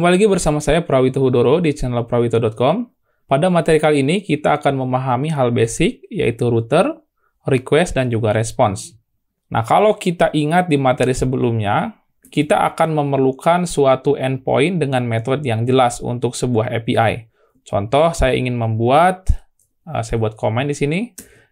Kembali lagi bersama saya Prawito Hudoro di channel prawito.com. Pada materi kali ini kita akan memahami hal basic yaitu router, request, dan juga response. Nah, kalau kita ingat di materi sebelumnya, kita akan memerlukan suatu endpoint dengan metode yang jelas untuk sebuah API. Contoh, saya ingin membuat, eh, saya buat komen di sini,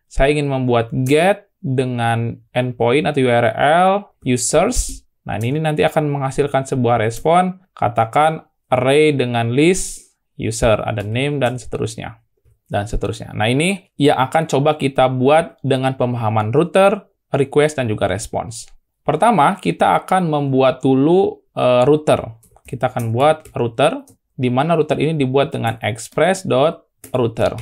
saya ingin membuat get dengan endpoint atau URL users Nah, ini nanti akan menghasilkan sebuah respon, katakan array dengan list user, ada name, dan seterusnya. Dan seterusnya. Nah, ini yang akan coba kita buat dengan pemahaman router, request, dan juga response. Pertama, kita akan membuat dulu uh, router. Kita akan buat router, di mana router ini dibuat dengan express.router.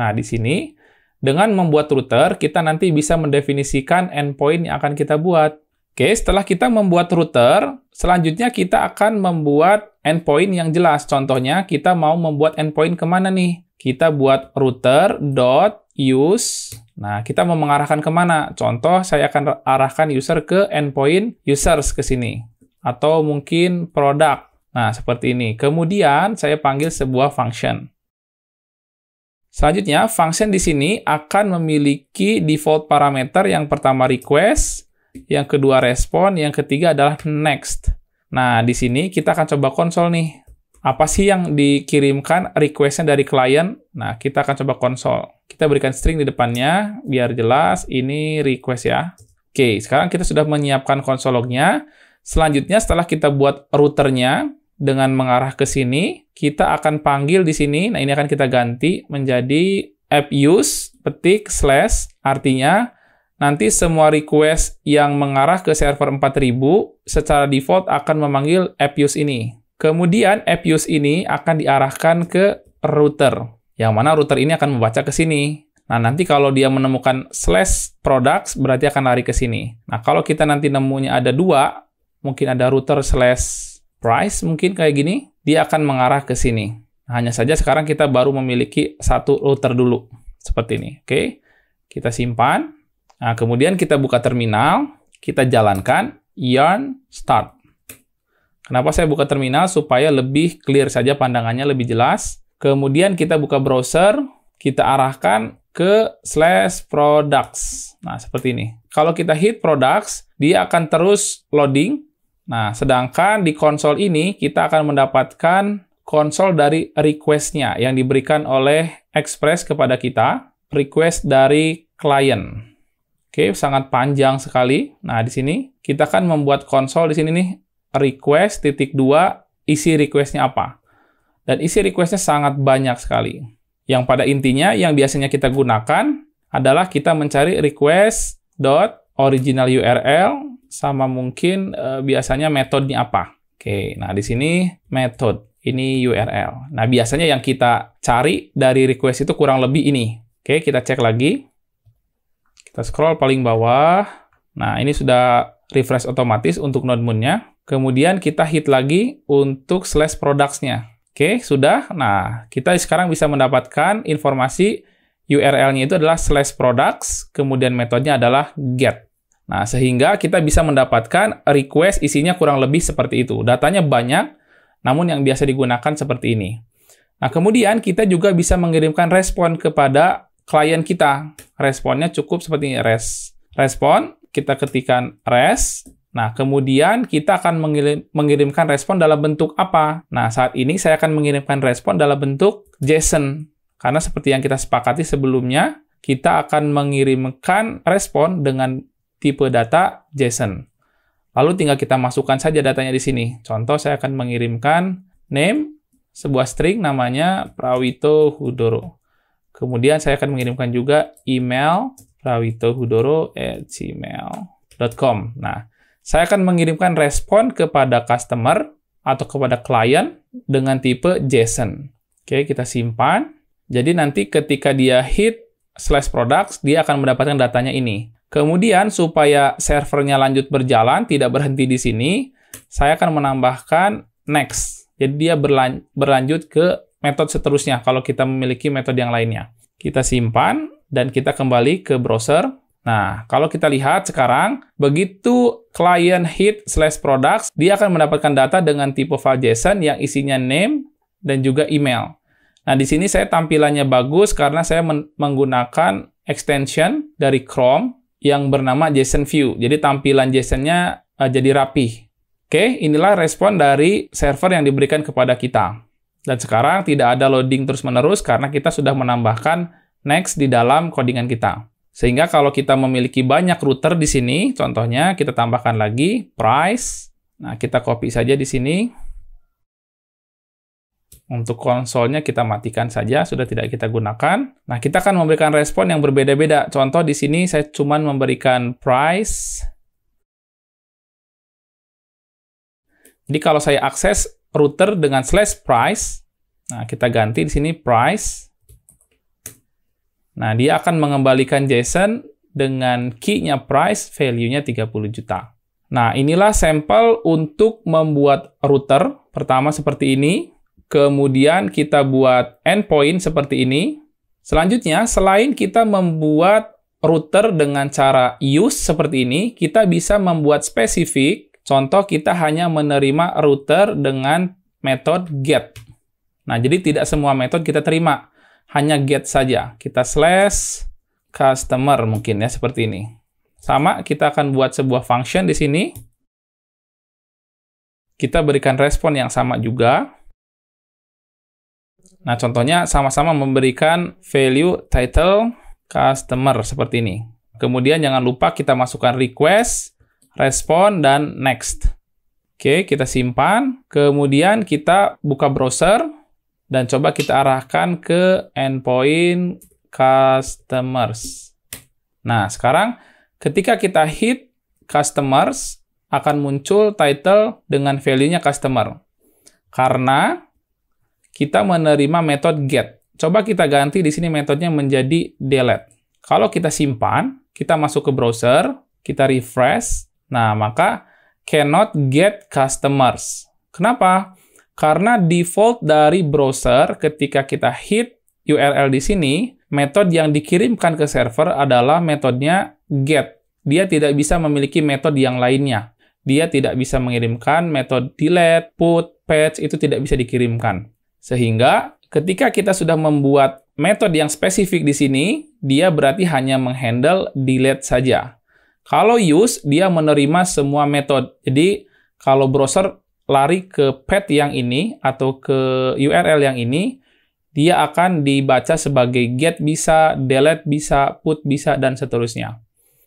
Nah, di sini, dengan membuat router, kita nanti bisa mendefinisikan endpoint yang akan kita buat. Oke, setelah kita membuat router, selanjutnya kita akan membuat endpoint yang jelas. Contohnya, kita mau membuat endpoint kemana nih? Kita buat router dot Nah, kita mau mengarahkan kemana? Contoh, saya akan arahkan user ke endpoint users ke sini. Atau mungkin produk. Nah, seperti ini. Kemudian, saya panggil sebuah function. Selanjutnya, function di sini akan memiliki default parameter yang pertama request, yang kedua respon, yang ketiga adalah next. Nah, di sini kita akan coba konsol nih. Apa sih yang dikirimkan requestnya dari klien? Nah, kita akan coba konsol. Kita berikan string di depannya, biar jelas ini request ya. Oke, sekarang kita sudah menyiapkan konsol lognya. Selanjutnya, setelah kita buat routernya, dengan mengarah ke sini, kita akan panggil di sini. Nah, ini akan kita ganti menjadi app use petik slash artinya nanti semua request yang mengarah ke server 4000 secara default akan memanggil app use ini. Kemudian app use ini akan diarahkan ke router, yang mana router ini akan membaca ke sini. Nah, nanti kalau dia menemukan slash products, berarti akan lari ke sini. Nah, kalau kita nanti nemunya ada dua, mungkin ada router slash price, mungkin kayak gini, dia akan mengarah ke sini. hanya saja sekarang kita baru memiliki satu router dulu, seperti ini. Oke, kita simpan. Nah, kemudian kita buka terminal, kita jalankan yarn start. Kenapa saya buka terminal? Supaya lebih clear saja pandangannya, lebih jelas. Kemudian kita buka browser, kita arahkan ke slash products. Nah, seperti ini. Kalau kita hit products, dia akan terus loading. Nah, sedangkan di konsol ini, kita akan mendapatkan konsol dari request-nya yang diberikan oleh Express kepada kita, request dari client Oke, sangat panjang sekali. Nah, di sini kita kan membuat konsol di sini nih request titik dua isi requestnya apa. Dan isi requestnya sangat banyak sekali. Yang pada intinya yang biasanya kita gunakan adalah kita mencari request dot original URL sama mungkin e, biasanya metodenya apa. Oke, nah di sini metode ini URL. Nah biasanya yang kita cari dari request itu kurang lebih ini. Oke, kita cek lagi. Kita scroll paling bawah. Nah, ini sudah refresh otomatis untuk node moon-nya. Kemudian kita hit lagi untuk slash products-nya. Oke, sudah. Nah, kita sekarang bisa mendapatkan informasi URL-nya itu adalah slash products, kemudian metodenya adalah get. Nah, sehingga kita bisa mendapatkan request isinya kurang lebih seperti itu. Datanya banyak, namun yang biasa digunakan seperti ini. Nah, kemudian kita juga bisa mengirimkan respon kepada klien kita. Responnya cukup seperti ini res. Respon, kita ketikkan res. Nah, kemudian kita akan mengirim, mengirimkan respon dalam bentuk apa? Nah, saat ini saya akan mengirimkan respon dalam bentuk JSON. Karena seperti yang kita sepakati sebelumnya, kita akan mengirimkan respon dengan tipe data JSON. Lalu tinggal kita masukkan saja datanya di sini. Contoh, saya akan mengirimkan name, sebuah string namanya Prawito Hudoro. Kemudian saya akan mengirimkan juga email prawitohudoro@gmail.com. Nah, saya akan mengirimkan respon kepada customer atau kepada klien dengan tipe JSON. Oke, kita simpan. Jadi nanti ketika dia hit slash products, dia akan mendapatkan datanya ini. Kemudian supaya servernya lanjut berjalan, tidak berhenti di sini, saya akan menambahkan next. Jadi dia berlan berlanjut ke metode seterusnya kalau kita memiliki metode yang lainnya. Kita simpan dan kita kembali ke browser. Nah, kalau kita lihat sekarang, begitu client hit slash products, dia akan mendapatkan data dengan tipe file JSON yang isinya name dan juga email. Nah, di sini saya tampilannya bagus karena saya menggunakan extension dari Chrome yang bernama JSON View. Jadi tampilan JSON-nya eh, jadi rapi. Oke, inilah respon dari server yang diberikan kepada kita. Dan sekarang tidak ada loading terus-menerus karena kita sudah menambahkan next di dalam codingan kita. Sehingga kalau kita memiliki banyak router di sini, contohnya kita tambahkan lagi price. Nah, kita copy saja di sini. Untuk konsolnya kita matikan saja, sudah tidak kita gunakan. Nah, kita akan memberikan respon yang berbeda-beda. Contoh di sini saya cuma memberikan price. Jadi kalau saya akses router dengan slash price. Nah, kita ganti di sini price. Nah, dia akan mengembalikan JSON dengan key-nya price, value-nya 30 juta. Nah, inilah sampel untuk membuat router. Pertama seperti ini, kemudian kita buat endpoint seperti ini. Selanjutnya, selain kita membuat router dengan cara use seperti ini, kita bisa membuat spesifik Contoh kita hanya menerima router dengan metode get. Nah, jadi tidak semua metode kita terima. Hanya get saja. Kita slash customer mungkin ya, seperti ini. Sama, kita akan buat sebuah function di sini. Kita berikan respon yang sama juga. Nah, contohnya sama-sama memberikan value title customer seperti ini. Kemudian jangan lupa kita masukkan request respon, dan next. Oke, kita simpan. Kemudian kita buka browser dan coba kita arahkan ke endpoint customers. Nah, sekarang ketika kita hit customers, akan muncul title dengan value-nya customer. Karena kita menerima metode get. Coba kita ganti di sini metodenya menjadi delete. Kalau kita simpan, kita masuk ke browser, kita refresh, Nah, maka cannot get customers. Kenapa? Karena default dari browser ketika kita hit URL di sini, metode yang dikirimkan ke server adalah metodenya get. Dia tidak bisa memiliki metode yang lainnya. Dia tidak bisa mengirimkan metode delete, put, patch, itu tidak bisa dikirimkan. Sehingga ketika kita sudah membuat metode yang spesifik di sini, dia berarti hanya menghandle delete saja. Kalau use, dia menerima semua metode. Jadi, kalau browser lari ke path yang ini atau ke URL yang ini, dia akan dibaca sebagai get bisa, delete bisa, put bisa, dan seterusnya.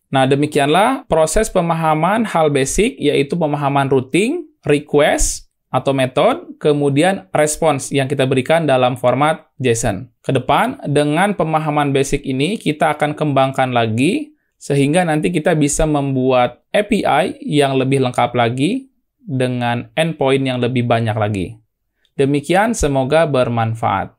Nah, demikianlah proses pemahaman hal basic, yaitu pemahaman routing, request, atau metode, kemudian response yang kita berikan dalam format JSON. Kedepan, dengan pemahaman basic ini, kita akan kembangkan lagi sehingga nanti kita bisa membuat API yang lebih lengkap lagi dengan endpoint yang lebih banyak lagi. Demikian, semoga bermanfaat.